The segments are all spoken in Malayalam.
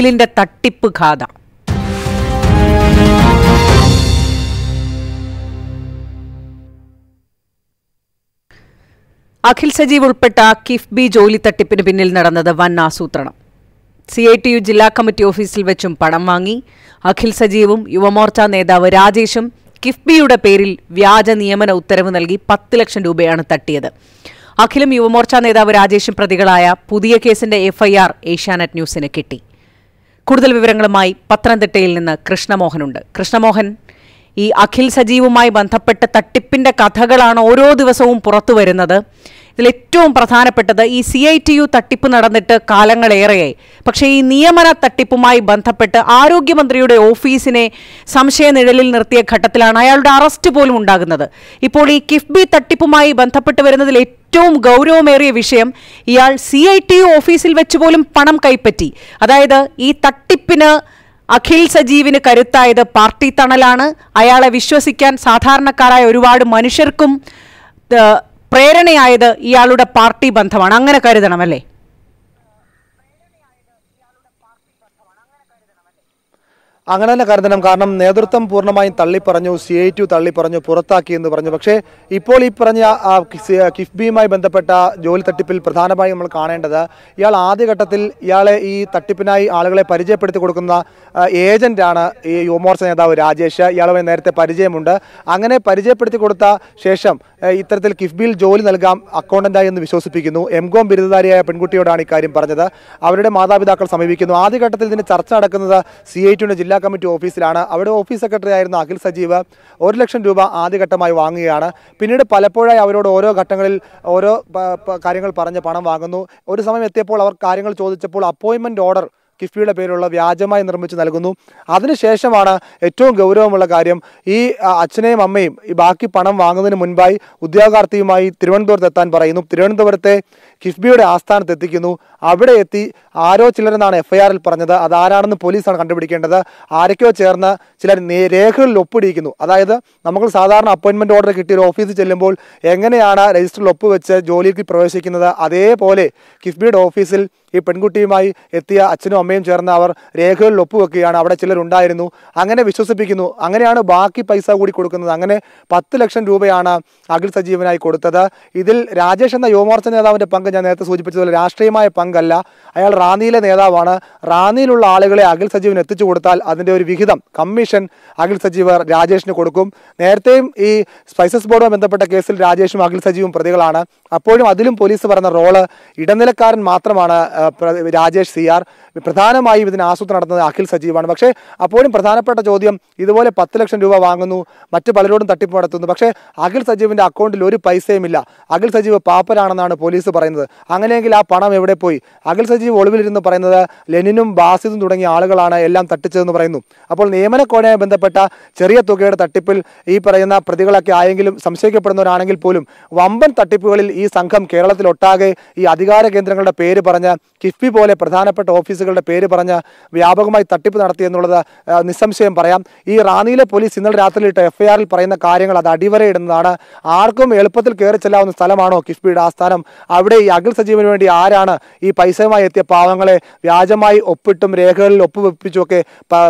അഖിലിന്റെ തട്ടിപ്പ് ഗാഥ അഖിൽ സജീവ് ഉൾപ്പെട്ട കിഫ്ബി ജോലി തട്ടിപ്പിന് പിന്നിൽ നടന്നത് വൻ ആസൂത്രണം സി ഐ ടി യു ജില്ലാ കമ്മിറ്റി ഓഫീസിൽ വെച്ചും പണം വാങ്ങി അഖിൽ സജീവും യുവമോർച്ച നേതാവ് രാജേഷും കിഫ്ബിയുടെ പേരിൽ വ്യാജ നിയമന ഉത്തരവ് നൽകി പത്ത് ലക്ഷം രൂപയാണ് തട്ടിയത് അഖിലും യുവമോർച്ച നേതാവ് രാജേഷും പ്രതികളായ പുതിയ കേസിന്റെ എഫ്ഐആർ ഏഷ്യാനെറ്റ് ന്യൂസിന് കിട്ടി കൂടുതൽ വിവരങ്ങളുമായി പത്തനംതിട്ടയിൽ നിന്ന് കൃഷ്ണമോഹനുണ്ട് കൃഷ്ണമോഹൻ ഈ അഖിൽ സജീവുമായി ബന്ധപ്പെട്ട തട്ടിപ്പിന്റെ കഥകളാണ് ഓരോ ദിവസവും പുറത്തു വരുന്നത് ഇതിൽ ഏറ്റവും പ്രധാനപ്പെട്ടത് ഈ സി ഐ ടി യു തട്ടിപ്പ് നടന്നിട്ട് കാലങ്ങളേറെയായി പക്ഷേ ഈ നിയമന തട്ടിപ്പുമായി ബന്ധപ്പെട്ട് ആരോഗ്യമന്ത്രിയുടെ ഓഫീസിനെ സംശയനിഴലിൽ നിർത്തിയ ഘട്ടത്തിലാണ് അയാളുടെ അറസ്റ്റ് പോലും ഉണ്ടാകുന്നത് ഇപ്പോൾ ഈ കിഫ്ബി തട്ടിപ്പുമായി ബന്ധപ്പെട്ട് വരുന്നതിൽ ഏറ്റവും ഗൗരവമേറിയ വിഷയം ഇയാൾ സി ഐ ടി യു ഓഫീസിൽ വെച്ച് പോലും പണം കൈപ്പറ്റി അതായത് ഈ തട്ടിപ്പിന് അഖിൽ സജീവിന് കരുത്തായത് പാർട്ടി തണലാണ് അയാളെ വിശ്വസിക്കാൻ സാധാരണക്കാരായ ഒരുപാട് മനുഷ്യർക്കും പ്രേരണയായത് ഇയാളുടെ പാർട്ടി ബന്ധമാണ് അങ്ങനെ കരുതണമല്ലേ അങ്ങനെ തന്നെ കരുതണം കാരണം നേതൃത്വം പൂർണ്ണമായും തള്ളിപ്പറഞ്ഞു സി ഐ ടു തള്ളിപ്പറഞ്ഞു പുറത്താക്കി എന്ന് പറഞ്ഞു പക്ഷേ ഇപ്പോൾ ഈ പറഞ്ഞ കിഫ്ബിയുമായി ബന്ധപ്പെട്ട ജോലി തട്ടിപ്പിൽ പ്രധാനമായും നമ്മൾ കാണേണ്ടത് ഇയാൾ ആദ്യഘട്ടത്തിൽ ഇയാളെ ഈ തട്ടിപ്പിനായി ആളുകളെ പരിചയപ്പെടുത്തി കൊടുക്കുന്ന ഏജന്റാണ് ഈ യുവമോർച്ച നേതാവ് രാജേഷ് ഇയാളുമായി നേരത്തെ പരിചയമുണ്ട് അങ്ങനെ പരിചയപ്പെടുത്തി കൊടുത്ത ശേഷം ഇത്തരത്തിൽ കിഫ്ബിയിൽ ജോലി നൽകാം അക്കൗണ്ടന്റായി എന്ന് വിശ്വസിപ്പിക്കുന്നു എം കോം ബിരുദധാരിയായ പെൺകുട്ടിയോടാണ് ഇക്കാര്യം പറഞ്ഞത് അവരുടെ മാതാപിതാക്കൾ സമീപിക്കുന്നു ആദ്യഘട്ടത്തിൽ ഇതിന് ചർച്ച നടക്കുന്നത് സി ഐ ടിയുടെ ജില്ലാ കമ്മിറ്റി ഓഫീസിലാണ് അവിടെ ഓഫീസ് സെക്രട്ടറി ആയിരുന്ന അഖിൽ സജീവ് ഒരു ലക്ഷം രൂപ ആദ്യഘട്ടമായി വാങ്ങുകയാണ് പിന്നീട് പലപ്പോഴായി അവരോട് ഓരോ ഘട്ടങ്ങളിൽ ഓരോ കാര്യങ്ങൾ പറഞ്ഞ് പണം വാങ്ങുന്നു ഒരു സമയം എത്തിയപ്പോൾ അവർ കാര്യങ്ങൾ ചോദിച്ചപ്പോൾ അപ്പോയിൻമെൻറ്റ് ഓർഡർ കിഫ്ബിയുടെ പേരിലുള്ള വ്യാജമായി നിർമ്മിച്ച് നൽകുന്നു അതിനുശേഷമാണ് ഏറ്റവും ഗൗരവമുള്ള കാര്യം ഈ അച്ഛനെയും അമ്മയും ഈ ബാക്കി പണം വാങ്ങുന്നതിന് മുൻപായി ഉദ്യോഗാർത്ഥിയുമായി തിരുവനന്തപുരത്ത് എത്താൻ പറയുന്നു തിരുവനന്തപുരത്തെ കിഫ്ബിയുടെ ആസ്ഥാനത്ത് എത്തിക്കുന്നു അവിടെ എത്തി ആരോ ചിലരെന്നാണ് എഫ്ഐആറിൽ പറഞ്ഞത് അതാരാണെന്ന് പോലീസാണ് കണ്ടുപിടിക്കേണ്ടത് ആരൊക്കെയോ ചേർന്ന് ചിലർ രേഖകളിൽ ഒപ്പിടിയിക്കുന്നു അതായത് നമുക്ക് സാധാരണ അപ്പോയിൻമെൻറ്റ് ഓർഡർ കിട്ടിയ ഒരു ഓഫീസിൽ ചെല്ലുമ്പോൾ എങ്ങനെയാണ് രജിസ്റ്ററിൽ ഒപ്പ് വെച്ച് ജോലിക്ക് പ്രവേശിക്കുന്നത് അതേപോലെ കിഫ്ബിയുടെ ഓഫീസിൽ ഈ പെൺകുട്ടിയുമായി എത്തിയ അച്ഛനും അമ്മയും ചേർന്ന് അവർ രേഖകളിൽ ഒപ്പുവെക്കുകയാണ് അവിടെ ചിലരുണ്ടായിരുന്നു അങ്ങനെ വിശ്വസിപ്പിക്കുന്നു അങ്ങനെയാണ് ബാക്കി പൈസ കൂടി കൊടുക്കുന്നത് അങ്ങനെ പത്ത് ലക്ഷം രൂപയാണ് അഖിൽ സജീവനായി കൊടുത്തത് ഇതിൽ രാജേഷ് എന്ന യുവമോർച്ച നേതാവിൻ്റെ പങ്ക് ഞാൻ നേരത്തെ സൂചിപ്പിച്ചതുപോലെ രാഷ്ട്രീയമായ പങ്കല്ല അയാൾ റാന്നിയിലെ നേതാവാണ് റാന്നിയിലുള്ള ആളുകളെ അഖിൽ സജീവൻ എത്തിച്ചു കൊടുത്താൽ അതിൻ്റെ ഒരു വിഹിതം കമ്മീഷൻ അഖിൽ സജീവർ രാജേഷിന് കൊടുക്കും നേരത്തെയും ഈ സ്പൈസസ് ബോർഡുമായി ബന്ധപ്പെട്ട കേസിൽ രാജേഷും അഖിൽ സജീവും പ്രതികളാണ് അപ്പോഴും അതിലും പോലീസ് പറഞ്ഞ റോള് ഇടനിലക്കാരൻ മാത്രമാണ് രാജേഷ് സി ആർ പ്രധാനമായും ഇതിന് ആസൂത്രണം നടത്തുന്നത് അഖിൽ സജീവാണ് പക്ഷേ അപ്പോഴും പ്രധാനപ്പെട്ട ചോദ്യം ഇതുപോലെ പത്ത് ലക്ഷം രൂപ വാങ്ങുന്നു മറ്റു പലരോടും തട്ടിപ്പ് നടത്തുന്നു പക്ഷേ അഖിൽ സജീവിൻ്റെ അക്കൗണ്ടിൽ ഒരു പൈസയുമില്ല അഖിൽ സജീവ് പാപ്പരാണെന്നാണ് പോലീസ് പറയുന്നത് അങ്ങനെയെങ്കിൽ ആ പണം എവിടെ പോയി അഖിൽ സജീവ് ഒളിവിലിരുന്ന് പറയുന്നത് ലെനിനും ബാസിദും തുടങ്ങിയ ആളുകളാണ് എല്ലാം തട്ടിച്ചതെന്ന് പറയുന്നു അപ്പോൾ നിയമനക്കോടയുമായി ബന്ധപ്പെട്ട ചെറിയ തുകയുടെ തട്ടിപ്പിൽ ഈ പറയുന്ന പ്രതികളൊക്കെ ആയെങ്കിലും സംശയിക്കപ്പെടുന്നവരാണെങ്കിൽ പോലും വമ്പൻ തട്ടിപ്പുകളിൽ ഈ സംഘം കേരളത്തിലൊട്ടാകെ ഈ അധികാര കേന്ദ്രങ്ങളുടെ പേര് പറഞ്ഞ് കിഫ്ബി പോലെ പ്രധാനപ്പെട്ട ഓഫീസുകളുടെ പേര് പറഞ്ഞ് വ്യാപകമായി തട്ടിപ്പ് നടത്തി എന്നുള്ളത് നിസ്സംശയം പറയാം ഈ റാന്നിയിലെ പോലീസ് ഇന്നലെ രാത്രി ഇട്ട എഫ്ഐആറിൽ പറയുന്ന കാര്യങ്ങൾ അത് അടിവരയിടുന്നതാണ് ആർക്കും എളുപ്പത്തിൽ കയറി ചെല്ലാവുന്ന സ്ഥലമാണോ കിഫ്ബിയുടെ ആസ്ഥാനം അവിടെ ഈ അഖിൽ സജീവന് വേണ്ടി ആരാണ് ഈ പൈസയുമായി എത്തിയ പാവങ്ങളെ വ്യാജമായി ഒപ്പിട്ടും രേഖകളിൽ ഒപ്പുവെപ്പിച്ചുമൊക്കെ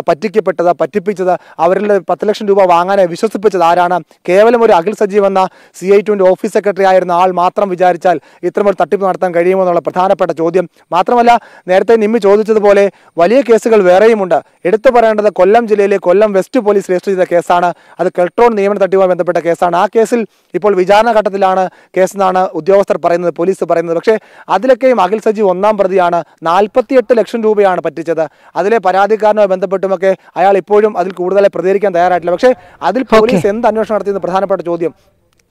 പറ്റിക്കപ്പെട്ടത് പറ്റിപ്പിച്ചത് അവരിൽ പത്ത് ലക്ഷം രൂപ വാങ്ങാനെ വിശ്വസിപ്പിച്ചത് ആരാണ് കേവലം ഒരു അഖിൽ സജീവ് എന്ന സി ഐ ടുവിൻ്റെ ഓഫീസ് സെക്രട്ടറി ആയിരുന്ന ആൾ മാത്രം മാത്രം വിചാരിച്ചാൽ ഇത്തരമൊരു തട്ടിപ്പ് നടത്താൻ കഴിയുമോ എന്നുള്ള പ്രധാനപ്പെട്ട ചോദ്യം മാത്രമല്ല നേരത്തെ നിമ്മി ചോദിച്ചതുപോലെ വലിയ കേസുകൾ വേറെയുമുണ്ട് എടുത്തു പറയേണ്ടത് കൊല്ലം ജില്ലയിലെ കൊല്ലം വെസ്റ്റ് പോലീസ് രജിസ്റ്റർ ചെയ്ത കേസാണ് അത് കെൽട്രോൺ നിയമന തട്ടിപ്പുമായി ബന്ധപ്പെട്ട കേസാണ് ആ കേസിൽ ഇപ്പോൾ വിചാരണ ഘട്ടത്തിലാണ് കേസെന്നാണ് ഉദ്യോഗസ്ഥർ പറയുന്നത് പോലീസ് പറയുന്നത് പക്ഷേ അതിലൊക്കെയും അഖിൽ സജീവ് ഒന്നാം പ്രതിയാണ് നാൽപ്പത്തിയെട്ട് ലക്ഷം രൂപയാണ് പറ്റിച്ചത് അതിലെ പരാതിക്കാരനുമായി ബന്ധപ്പെട്ടുമൊക്കെ അയാൾ ഇപ്പോഴും അതിൽ കൂടുതലായി പ്രതികരിക്കാൻ തയ്യാറായിട്ടില്ല പക്ഷേ അതിൽ പോലീസ് എന്ത് അന്വേഷണം നടത്തിയെന്ന് പ്രധാനപ്പെട്ട ചോദ്യം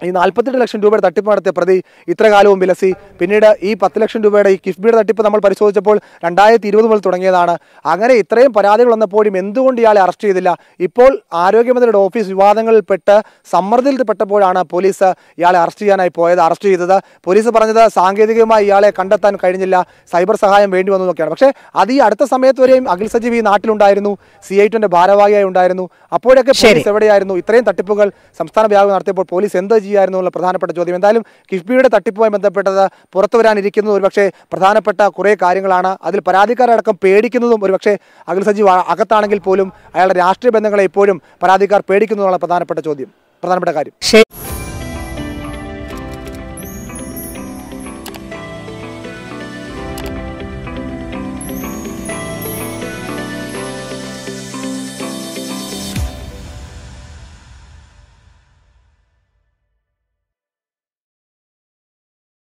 ഈ നാൽപ്പത്തെട്ട് ലക്ഷം രൂപയുടെ തട്ടിപ്പ് നടത്തിയ പ്രതി ഇത്ര കാലവും വിലസി പിന്നീട് ഈ പത്ത് ലക്ഷം രൂപയുടെ ഈ കിഫ്ബിയുടെ തട്ടിപ്പ് നമ്മൾ പരിശോധിച്ചപ്പോൾ രണ്ടായിരത്തി ഇരുപത് മുതൽ തുടങ്ങിയതാണ് അങ്ങനെ ഇത്രയും പരാതികൾ വന്നപ്പോഴും എന്തുകൊണ്ട് ഇയാളെ അറസ്റ്റ് ചെയ്തില്ല ഇപ്പോൾ ആരോഗ്യമന്ത്രിയുടെ ഓഫീസ് വിവാദങ്ങളിൽപ്പെട്ട് പെട്ട് സമ്മർദ്ദത്തിൽപ്പെട്ടപ്പോഴാണ് പോലീസ് ഇയാളെ അറസ്റ്റ് ചെയ്യാനായി പോയത് അറസ്റ്റ് ചെയ്തത് പോലീസ് പറഞ്ഞത് സാങ്കേതികമായി ഇയാളെ കണ്ടെത്താൻ കഴിഞ്ഞില്ല സൈബർ സഹായം വേണ്ടി വന്നു എന്നൊക്കെയാണ് പക്ഷേ അത് ഈ അടുത്ത സമയത്ത് വരെയും അഖിൽ സജീവ് ഈ നാട്ടിലുണ്ടായിരുന്നു സി ഐ ടുവിൻ്റെ ഭാരവാഹിയായി ഉണ്ടായിരുന്നു അപ്പോഴൊക്കെ പോലീസ് എവിടെയായിരുന്നു ഇത്രയും തട്ടിപ്പുകൾ സംസ്ഥാന വ്യാപകം നടത്തിയപ്പോൾ പോലീസ് എന്ത് ചെയ്യുമായിരുന്നു എന്നുള്ള പ്രധാനപ്പെട്ട ചോദ്യം എന്തായാലും കിഫ്ബിയുടെ തട്ടിപ്പുമായി ബന്ധപ്പെട്ടത് പുറത്തു വരാനിരിക്കുന്നത് ഒരുപക്ഷെ പ്രധാനപ്പെട്ട കുറേ കാര്യങ്ങളാണ് അതിൽ പരാതിക്കാരടക്കം പേടിക്കുന്നതും ഒരുപക്ഷെ അഖിൽ സജീവ് അകത്താണെങ്കിൽ പോലും അയാളുടെ രാഷ്ട്രീയ ബന്ധങ്ങളെ ഇപ്പോഴും പരാതിക്കാർ പേടിക്കുന്നതാണ് പ്രധാനപ്പെട്ട ചോദ്യം പ്രധാനപ്പെട്ട കാര്യം